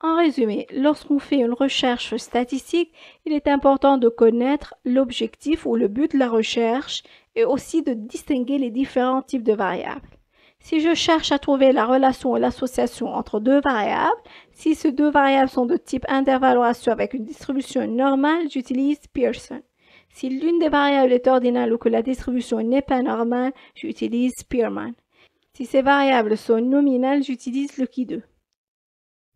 En résumé, lorsqu'on fait une recherche statistique, il est important de connaître l'objectif ou le but de la recherche et aussi de distinguer les différents types de variables. Si je cherche à trouver la relation ou l'association entre deux variables, si ces deux variables sont de type intervalle ratio avec une distribution normale, j'utilise Pearson. Si l'une des variables est ordinale ou que la distribution n'est pas normale, j'utilise Spearman. Si ces variables sont nominales, j'utilise le qui 2.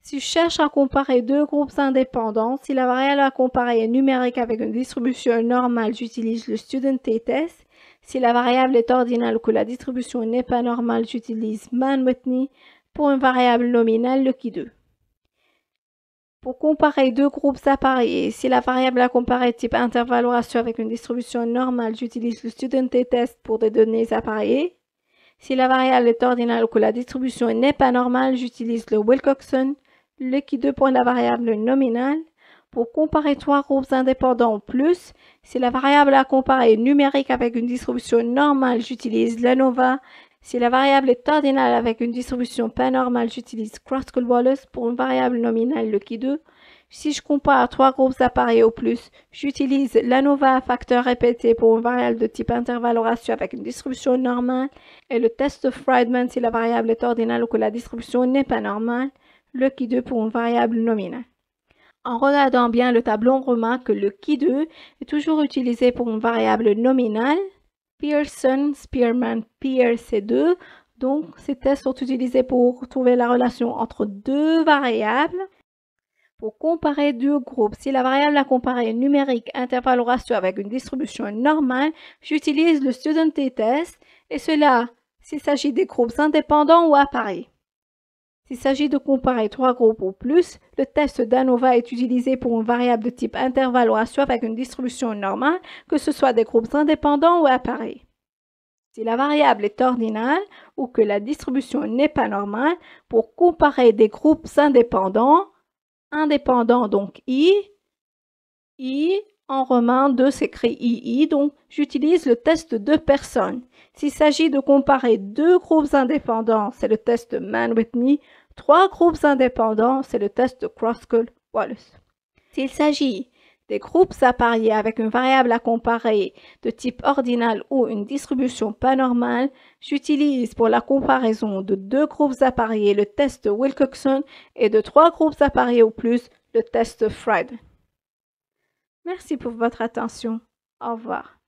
Si je cherche à comparer deux groupes indépendants, si la variable à comparer est numérique avec une distribution normale, j'utilise le student t-test. Si la variable est ordinale ou que la distribution n'est pas normale, j'utilise Mann-Whitney. Pour une variable nominale, le qui 2. Pour comparer deux groupes appariés, si la variable à comparer type intervalle ratio avec une distribution normale, j'utilise le student t-test pour des données appareillées, Si la variable est ordinale ou que la distribution n'est pas normale, j'utilise le Wilcoxon. Le qui 2 pour la variable nominale. Pour comparer trois groupes indépendants plus, si la variable à comparer est numérique avec une distribution normale, j'utilise l'ANOVA. Si la variable est ordinale avec une distribution pas normale, j'utilise Kruskal-Wallis. Pour une variable nominale, le qui 2 Si je compare trois groupes appareils au plus, j'utilise l'ANOVA facteur répété pour une variable de type intervalle ou ratio avec une distribution normale et le test de Friedman si la variable est ordinale ou que la distribution n'est pas normale le qui 2 pour une variable nominale. En regardant bien le tableau, on remarque que le qui 2 est toujours utilisé pour une variable nominale. Pearson, Spearman, Peer, c'est 2. Donc, ces tests sont utilisés pour trouver la relation entre deux variables. Pour comparer deux groupes, si la variable à comparer est numérique, intervalle ratio avec une distribution normale, j'utilise le student test et cela s'il s'agit des groupes indépendants ou appareils. S'il s'agit de comparer trois groupes ou plus, le test d'ANOVA est utilisé pour une variable de type intervalle ou à avec une distribution normale, que ce soit des groupes indépendants ou appareils. Si la variable est ordinale ou que la distribution n'est pas normale, pour comparer des groupes indépendants, indépendants donc I, I en romain 2 s'écrit II, donc j'utilise le test de deux personnes. S'il s'agit de comparer deux groupes indépendants, c'est le test Mann-Whitney trois groupes indépendants, c'est le test de kruskal wallis S'il s'agit des groupes appariés avec une variable à comparer de type ordinal ou une distribution pas normale, j'utilise pour la comparaison de deux groupes appariés le test de Wilcoxon et de trois groupes appariés ou plus le test de Fred. Merci pour votre attention. Au revoir.